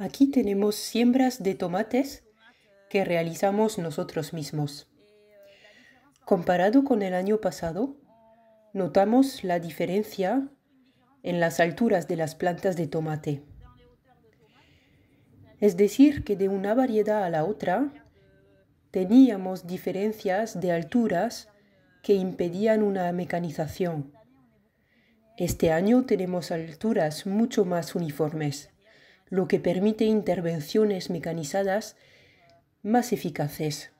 Aquí tenemos siembras de tomates que realizamos nosotros mismos. Comparado con el año pasado, notamos la diferencia en las alturas de las plantas de tomate. Es decir, que de una variedad a la otra teníamos diferencias de alturas que impedían una mecanización. Este año tenemos alturas mucho más uniformes lo que permite intervenciones mecanizadas más eficaces.